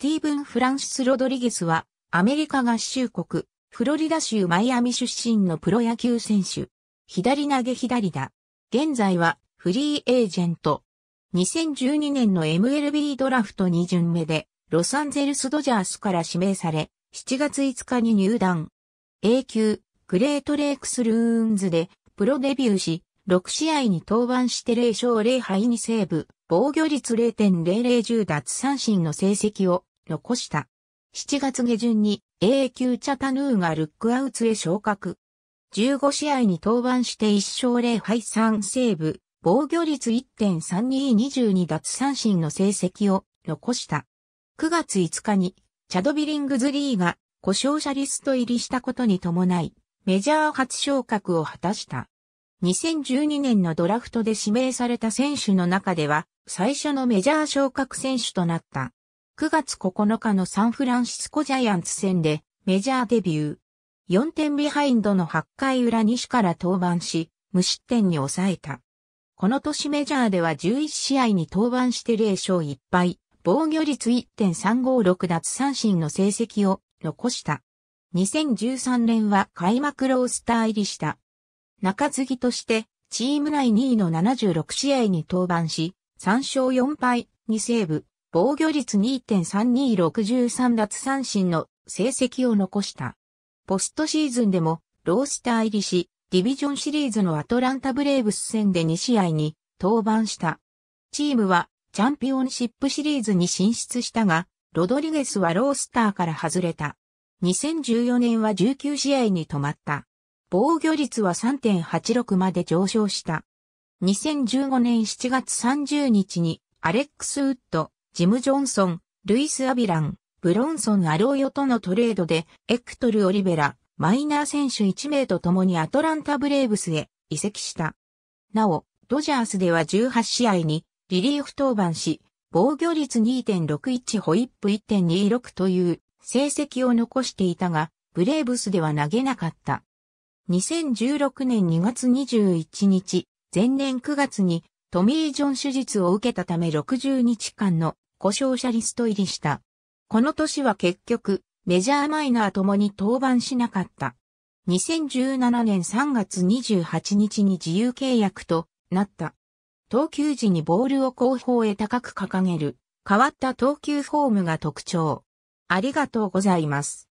スティーブン・フランシス・ロドリゲスは、アメリカ合衆国、フロリダ州マイアミ出身のプロ野球選手。左投げ左打。現在は、フリーエージェント。2012年の MLB ドラフト2巡目で、ロサンゼルス・ドジャースから指名され、7月5日に入団。A 級、グレートレイクス・ルーンズで、プロデビューし、6試合に登板して0勝0敗にセーブ、防御率0.0010奪三振の成績を残した。7月下旬に A 級チャタヌーがルックアウツへ昇格。15試合に登板して1勝0敗3セーブ、防御率1.3222奪三振の成績を残した。9月5日にチャドビリングズリーが故障者リスト入りしたことに伴い、メジャー初昇格を果たした。2012年のドラフトで指名された選手の中では、最初のメジャー昇格選手となった。9月9日のサンフランシスコジャイアンツ戦でメジャーデビュー。4点ビハインドの8回裏西から登板し、無失点に抑えた。この年メジャーでは11試合に登板して0勝1敗、防御率1.356奪三振の成績を残した。2013年は開幕ロースター入りした。中継ぎとして、チーム内2位の76試合に登板し、3勝4敗、2セーブ、防御率2.3263奪三振の成績を残した。ポストシーズンでもロースター入りし、ディビジョンシリーズのアトランタブレーブス戦で2試合に登板した。チームはチャンピオンシップシリーズに進出したが、ロドリゲスはロースターから外れた。2014年は19試合に止まった。防御率は3.86まで上昇した。2015年7月30日にアレックス・ウッド、ジム・ジョンソン、ルイス・アビラン、ブロンソン・アローヨとのトレードで、エクトル・オリベラ、マイナー選手1名と共にアトランタ・ブレーブスへ移籍した。なお、ドジャースでは18試合にリリーフ登板し、防御率2.61ホイップ1.26という成績を残していたが、ブレーブスでは投げなかった。2016年2月21日、前年9月にトミー・ジョン手術を受けたため60日間の故障者リスト入りした。この年は結局、メジャーマイナーともに登板しなかった。2017年3月28日に自由契約となった。投球時にボールを後方へ高く掲げる、変わった投球フォームが特徴。ありがとうございます。